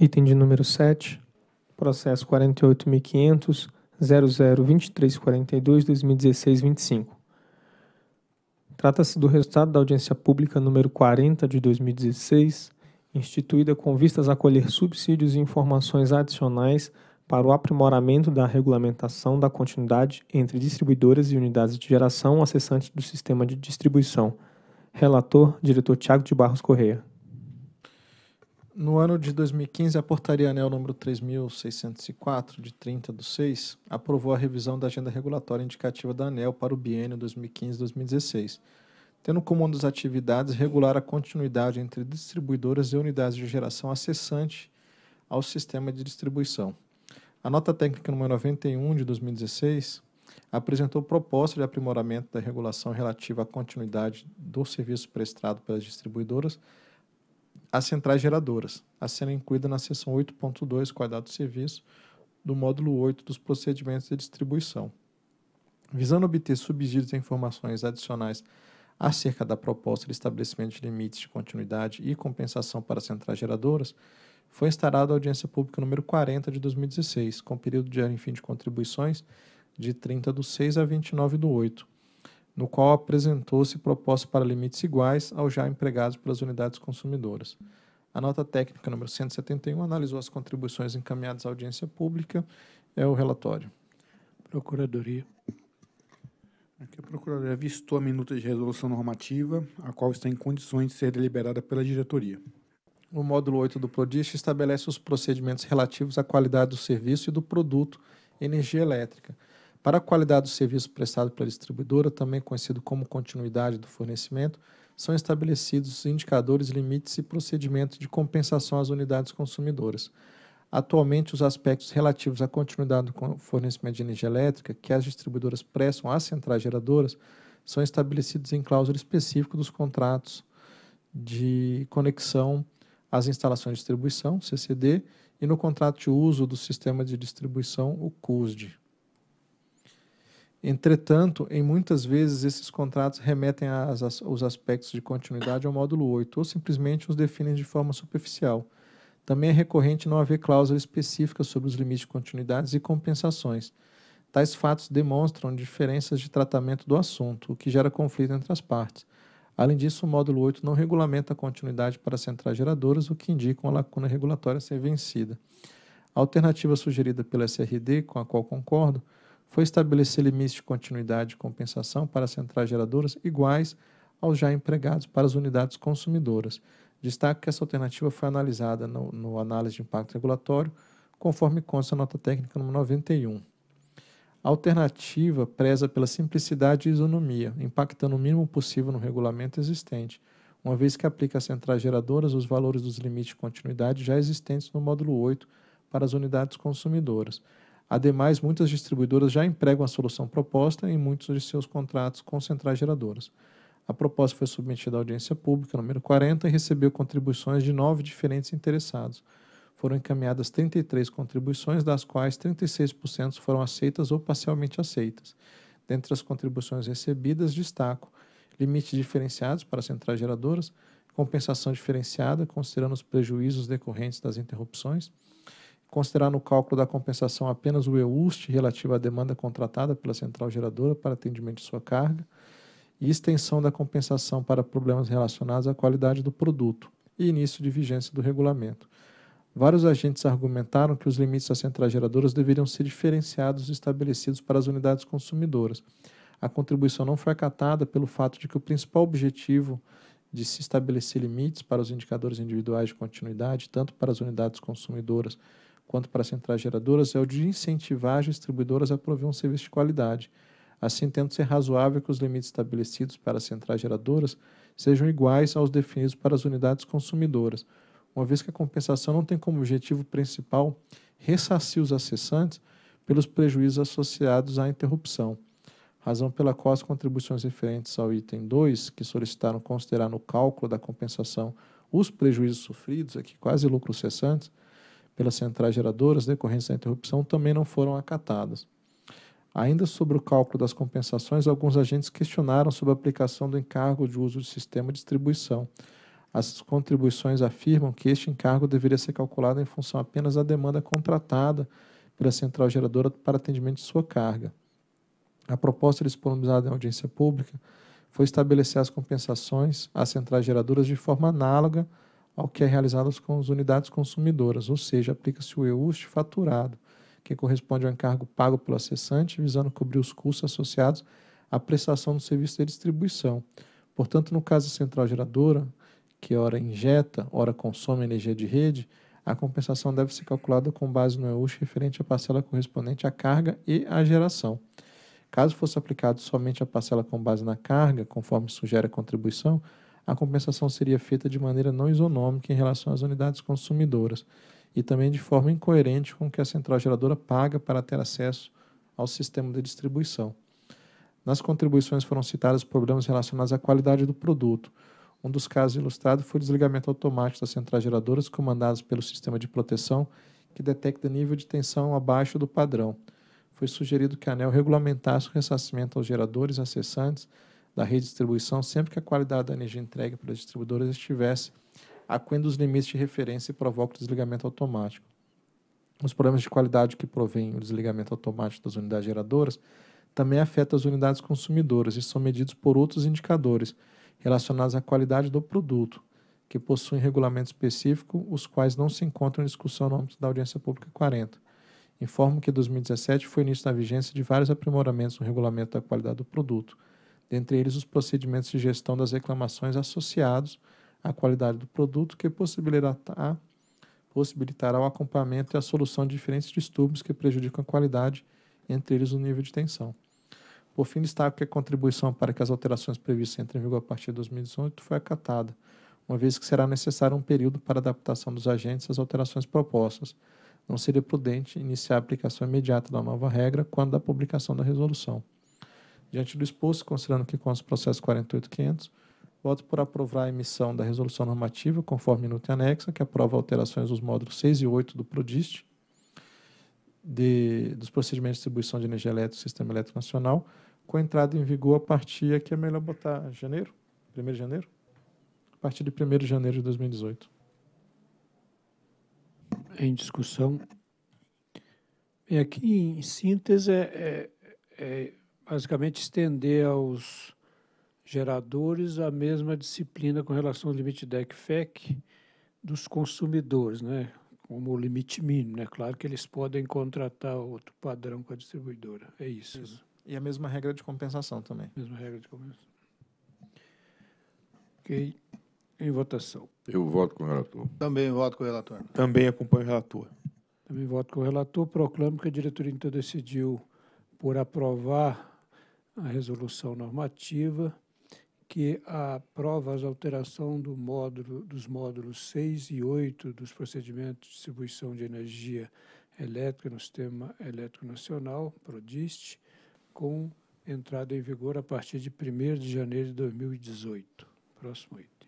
Item de número 7, processo 48.500.0023.42.2016.25. 2016, 25. Trata-se do resultado da audiência pública número 40 de 2016, instituída com vistas a colher subsídios e informações adicionais para o aprimoramento da regulamentação da continuidade entre distribuidoras e unidades de geração acessantes do sistema de distribuição. Relator, diretor Tiago de Barros Correia. No ano de 2015, a Portaria Anel número 3.604, de 30 do 6, aprovou a revisão da agenda regulatória indicativa da Anel para o biênio 2015-2016, tendo como uma das atividades regular a continuidade entre distribuidoras e unidades de geração acessante ao sistema de distribuição. A nota técnica número 91 de 2016 apresentou proposta de aprimoramento da regulação relativa à continuidade do serviço prestado pelas distribuidoras as centrais geradoras, a serem incluída na seção 8.2, qualidade do serviço, do módulo 8 dos procedimentos de distribuição. Visando obter subsídios e informações adicionais acerca da proposta de estabelecimento de limites de continuidade e compensação para as centrais geradoras, foi instaurada a audiência pública número 40 de 2016, com período de fim de contribuições de 30 do 6 a 29 do 8, no qual apresentou-se proposta para limites iguais aos já empregados pelas unidades consumidoras. A nota técnica número 171 analisou as contribuições encaminhadas à audiência pública. É o relatório. Procuradoria. Aqui a Procuradoria vistou a minuta de resolução normativa, a qual está em condições de ser deliberada pela diretoria. O módulo 8 do PRODIST estabelece os procedimentos relativos à qualidade do serviço e do produto energia elétrica para a qualidade do serviço prestado pela distribuidora, também conhecido como continuidade do fornecimento, são estabelecidos indicadores, limites e procedimentos de compensação às unidades consumidoras. Atualmente, os aspectos relativos à continuidade do fornecimento de energia elétrica que as distribuidoras prestam às centrais geradoras são estabelecidos em cláusula específica dos contratos de conexão às instalações de distribuição, CCD, e no contrato de uso do sistema de distribuição, o CUSD. Entretanto, em muitas vezes esses contratos remetem aos aspectos de continuidade ao módulo 8 ou simplesmente os definem de forma superficial. Também é recorrente não haver cláusula específica sobre os limites de continuidades e compensações. Tais fatos demonstram diferenças de tratamento do assunto, o que gera conflito entre as partes. Além disso, o módulo 8 não regulamenta a continuidade para centrais geradoras, o que indica uma lacuna regulatória a ser vencida. A alternativa sugerida pela SRD, com a qual concordo, foi estabelecer limites de continuidade e compensação para as centrais geradoras iguais aos já empregados para as unidades consumidoras. Destaco que essa alternativa foi analisada no, no Análise de Impacto Regulatório, conforme consta a nota técnica número 91. A alternativa preza pela simplicidade e isonomia, impactando o mínimo possível no regulamento existente, uma vez que aplica às centrais geradoras os valores dos limites de continuidade já existentes no módulo 8 para as unidades consumidoras. Ademais, muitas distribuidoras já empregam a solução proposta em muitos de seus contratos com centrais geradoras. A proposta foi submetida à audiência pública número 40 e recebeu contribuições de nove diferentes interessados. Foram encaminhadas 33 contribuições, das quais 36% foram aceitas ou parcialmente aceitas. Dentre as contribuições recebidas, destaco limites diferenciados para centrais geradoras, compensação diferenciada, considerando os prejuízos decorrentes das interrupções, considerar no cálculo da compensação apenas o EUST relativo à demanda contratada pela central geradora para atendimento de sua carga e extensão da compensação para problemas relacionados à qualidade do produto e início de vigência do regulamento. Vários agentes argumentaram que os limites das centrais geradoras deveriam ser diferenciados e estabelecidos para as unidades consumidoras. A contribuição não foi acatada pelo fato de que o principal objetivo de se estabelecer limites para os indicadores individuais de continuidade, tanto para as unidades consumidoras quanto para as centrais geradoras é o de incentivar as distribuidoras a prover um serviço de qualidade. Assim, tendo ser razoável que os limites estabelecidos para as centrais geradoras sejam iguais aos definidos para as unidades consumidoras, uma vez que a compensação não tem como objetivo principal ressarcir os acessantes pelos prejuízos associados à interrupção, razão pela qual as contribuições referentes ao item 2, que solicitaram considerar no cálculo da compensação os prejuízos sofridos, aqui quase lucros cessantes, pelas centrais geradoras decorrentes da interrupção também não foram acatadas. Ainda sobre o cálculo das compensações, alguns agentes questionaram sobre a aplicação do encargo de uso de sistema de distribuição. As contribuições afirmam que este encargo deveria ser calculado em função apenas da demanda contratada pela central geradora para atendimento de sua carga. A proposta disponibilizada em audiência pública foi estabelecer as compensações às centrais geradoras de forma análoga ao que é realizado com as unidades consumidoras, ou seja, aplica-se o EUST faturado, que corresponde ao encargo pago pelo acessante, visando cobrir os custos associados à prestação do serviço de distribuição. Portanto, no caso da central geradora, que ora injeta, ora consome energia de rede, a compensação deve ser calculada com base no EUST referente à parcela correspondente à carga e à geração. Caso fosse aplicado somente a parcela com base na carga, conforme sugere a contribuição, a compensação seria feita de maneira não isonômica em relação às unidades consumidoras e também de forma incoerente com o que a central geradora paga para ter acesso ao sistema de distribuição. Nas contribuições foram citados problemas relacionados à qualidade do produto. Um dos casos ilustrados foi o desligamento automático das centrais geradoras comandadas pelo sistema de proteção, que detecta nível de tensão abaixo do padrão. Foi sugerido que a ANEL regulamentasse o ressarcimento aos geradores acessantes da redistribuição sempre que a qualidade da energia entregue pelas distribuidoras estivesse aquém dos limites de referência e provoca o desligamento automático. Os problemas de qualidade que provém o desligamento automático das unidades geradoras também afetam as unidades consumidoras e são medidos por outros indicadores relacionados à qualidade do produto, que possuem regulamento específico, os quais não se encontram em discussão no âmbito da Audiência Pública 40. Informo que 2017 foi início da vigência de vários aprimoramentos no regulamento da qualidade do produto, dentre eles os procedimentos de gestão das reclamações associados à qualidade do produto, que possibilitará, possibilitará o acompanhamento e a solução de diferentes distúrbios que prejudicam a qualidade, entre eles o nível de tensão. Por fim, destaco que a contribuição para que as alterações previstas entrem em vigor a partir de 2018 foi acatada, uma vez que será necessário um período para adaptação dos agentes às alterações propostas. Não seria prudente iniciar a aplicação imediata da nova regra quando da publicação da resolução. Diante do exposto, considerando que consta o processo 48.500, voto por aprovar a emissão da resolução normativa, conforme minuto anexa, que aprova alterações dos módulos 6 e 8 do PRODIST, de, dos procedimentos de distribuição de energia elétrica do Sistema Elétrico Nacional, com entrada em vigor a partir, aqui é melhor botar janeiro, 1 de janeiro? A partir de 1 de janeiro de 2018. Em discussão. E aqui, em síntese, é, é, é basicamente estender aos geradores a mesma disciplina com relação ao limite DEC-FEC dos consumidores, né? como o limite mínimo. Né? Claro que eles podem contratar outro padrão com a distribuidora. É isso. isso. E a mesma regra de compensação também. Mesma regra de compensação. Ok. Em votação. Eu voto com o relator. Também voto com o relator. Também acompanho o relator. Também voto com o relator. Proclamo que a diretoria então decidiu por aprovar a resolução normativa que aprova as alteração do módulo, dos módulos 6 e 8 dos procedimentos de distribuição de energia elétrica no Sistema Elétrico Nacional, PRODIST, com entrada em vigor a partir de 1 de janeiro de 2018. Próximo item.